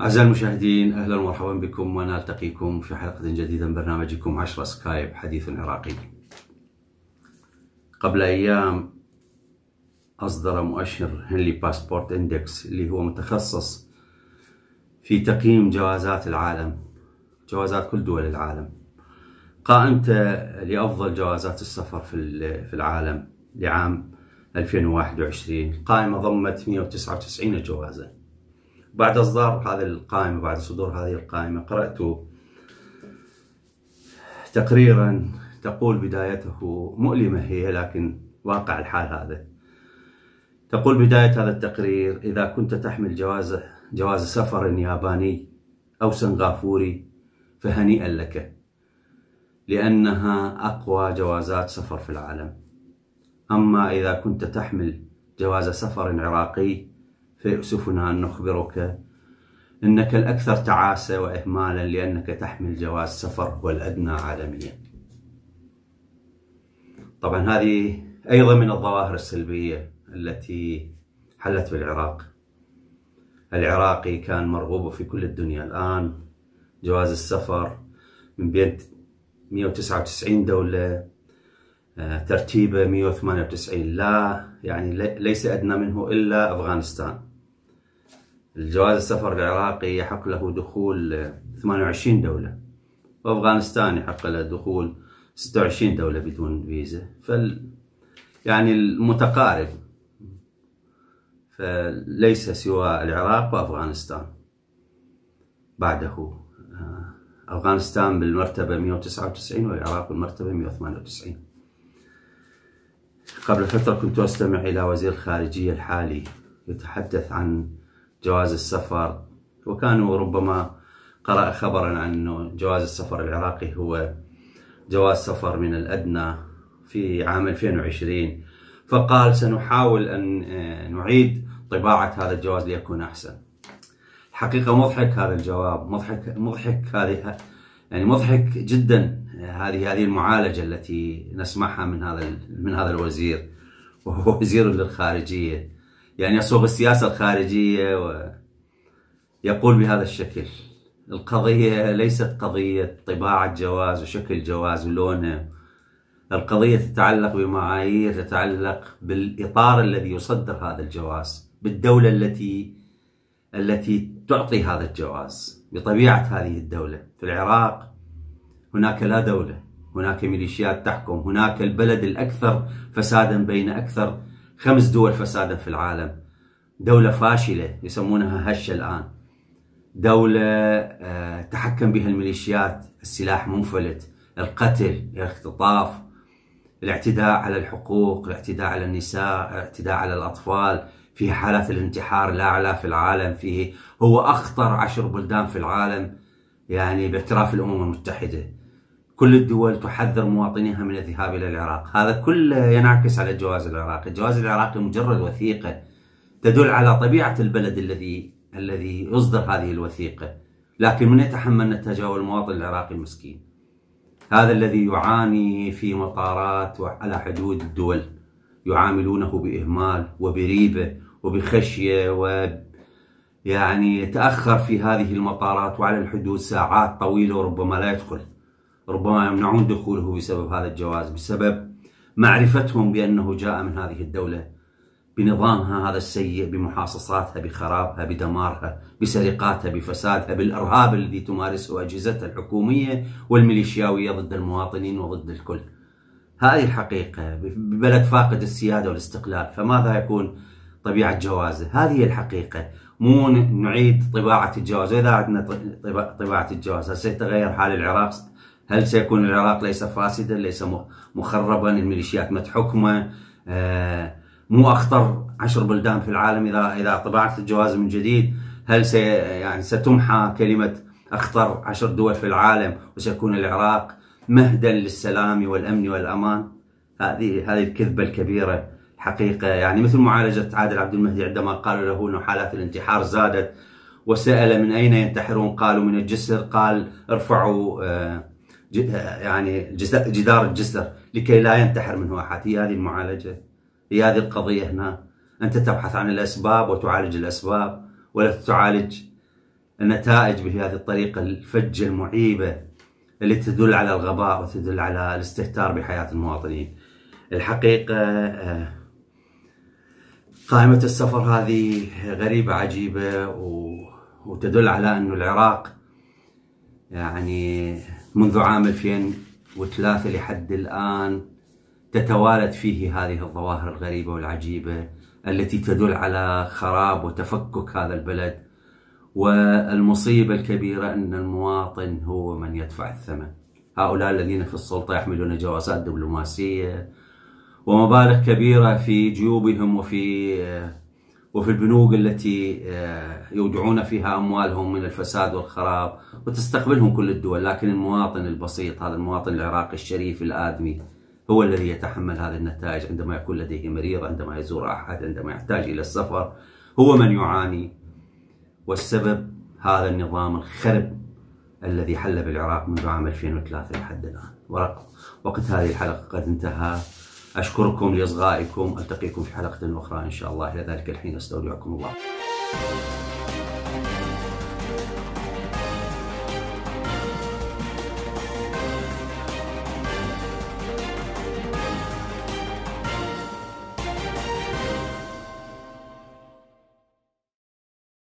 أعزائي المشاهدين أهلا ومرحبا بكم ونلتقيكم في حلقة جديدة من برنامجكم 10 سكايب حديث عراقي قبل أيام أصدر مؤشر هنلي باسبورت إندكس اللي هو متخصص في تقييم جوازات العالم جوازات كل دول العالم قائمته لأفضل جوازات السفر في العالم لعام 2021 قائمة ضمت 199 جوازة بعد إصدار هذه القائمة بعد صدور هذه القائمة قرأت تقريرا تقول بدايته مؤلمة هي لكن واقع الحال هذا تقول بداية هذا التقرير إذا كنت تحمل جوازة جواز سفر ياباني أو سنغافوري فهنيئا لك لأنها أقوى جوازات سفر في العالم أما إذا كنت تحمل جواز سفر عراقي فيؤسفنا أن نخبرك إنك الأكثر تعاسة وإهمالا لأنك تحمل جواز سفر هو الأدنى عالميا طبعا هذه أيضا من الظواهر السلبية التي حلت بالعراق العراقي كان مرغوب في كل الدنيا الآن جواز السفر من بيد 199 دولة آه، ترتيبه 198 لا يعني ليس أدنى منه إلا أفغانستان الجواز السفر العراقي يحق له دخول 28 دولة وأفغانستان يحق له دخول 26 دولة بدون فيزا فال يعني المتقارب ليس سوى العراق وأفغانستان بعده آه، أفغانستان بالمرتبة 199 والعراق بالمرتبة 198 قبل فترة كنت أستمع إلى وزير الخارجية الحالي يتحدث عن جواز السفر وكانوا ربما قرأ خبرا عن أنه جواز السفر العراقي هو جواز سفر من الأدنى في عام 2020 فقال سنحاول أن آه، نعيد طباعة هذا الجواز ليكون أحسن حقيقة مضحك هذا الجواب مضحك مضحك هذه يعني مضحك جدا هذه هذه المعالجة التي نسمعها من هذا من هذا الوزير وهو وزير للخارجية يعني يصوغ السياسة الخارجية ويقول بهذا الشكل القضية ليست قضية طباعة جواز وشكل جواز ولونه القضية تتعلق بمعايير تتعلق بالإطار الذي يصدر هذا الجواز بالدولة التي التي تعطي هذا الجواز بطبيعة هذه الدولة في العراق هناك لا دولة هناك ميليشيات تحكم هناك البلد الأكثر فسادا بين أكثر خمس دول فسادا في العالم دولة فاشلة يسمونها هشة الآن دولة آه، تحكم بها الميليشيات السلاح منفلت القتل الاختطاف الاعتداء على الحقوق الاعتداء على النساء الاعتداء على الأطفال في حالات الانتحار الأعلى في العالم فيه هو أخطر عشر بلدان في العالم يعني باعتراف الأمم المتحدة كل الدول تحذر مواطنيها من الذهاب إلى العراق هذا كله ينعكس على الجواز العراقي الجواز العراقي مجرد وثيقة تدل على طبيعة البلد الذي الذي يصدر هذه الوثيقة لكن من يتحمل نتاجها هو المواطن العراقي المسكين هذا الذي يعاني في مطارات وعلى حدود الدول يعاملونه بإهمال وبريبة وبخشية و يعني تأخر في هذه المطارات وعلى الحدود ساعات طويلة وربما لا يدخل ربما يمنعون دخوله بسبب هذا الجواز بسبب معرفتهم بأنه جاء من هذه الدولة بنظامها هذا السيء بمحاصصاتها بخرابها بدمارها بسرقاتها بفسادها بالإرهاب الذي تمارسه أجهزتها الحكومية والميليشياوية ضد المواطنين وضد الكل هذه الحقيقة ببلد فاقد السيادة والاستقلال فماذا يكون طبيعه جوازه هذه هي الحقيقه مو نعيد طباعه الجواز واذا عدنا طباعه الجواز هل سيتغير حال العراق هل سيكون العراق ليس فاسدا ليس مخربا الميليشيات ما تحكمه آه، مو اخطر عشر بلدان في العالم اذا اذا طباعه الجواز من جديد هل سي يعني ستمحى كلمه اخطر عشر دول في العالم وسيكون العراق مهدا للسلام والامن والامان هذه هذه الكذبه الكبيره حقيقة يعني مثل معالجة عادل عبد المهدي عندما قالوا له أن حالات الانتحار زادت وسأل من أين ينتحرون قالوا من الجسر قال ارفعوا آه، يعني جدار الجسر لكي لا ينتحر منه أحد هي هذه المعالجة هي هذه القضية هنا أنت تبحث عن الأسباب وتعالج الأسباب ولا تعالج النتائج بهذه الطريقة الفجة المعيبة اللي تدل على الغباء وتدل على الاستهتار بحياة المواطنين الحقيقة آه، قائمة السفر هذه غريبة عجيبة وتدل على أن العراق يعني منذ عام 2003 لحد الآن تتوالد فيه هذه الظواهر الغريبة والعجيبة التي تدل على خراب وتفكك هذا البلد والمصيبة الكبيرة أن المواطن هو من يدفع الثمن هؤلاء الذين في السلطة يحملون جوازات دبلوماسية ومبالغ كبيرة في جيوبهم وفي وفي البنوك التي يودعون فيها أموالهم من الفساد والخراب وتستقبلهم كل الدول لكن المواطن البسيط هذا المواطن العراقي الشريف الآدمي هو الذي يتحمل هذه النتائج عندما يكون لديه مريض عندما يزور أحد عندما يحتاج إلى السفر هو من يعاني والسبب هذا النظام الخرب الذي حل بالعراق منذ عام 2003 لحد الآن وقت هذه الحلقة قد انتهى أشكركم لإصغائكم ألتقيكم في حلقة أخرى إن شاء الله إلى ذلك الحين أستودعكم الله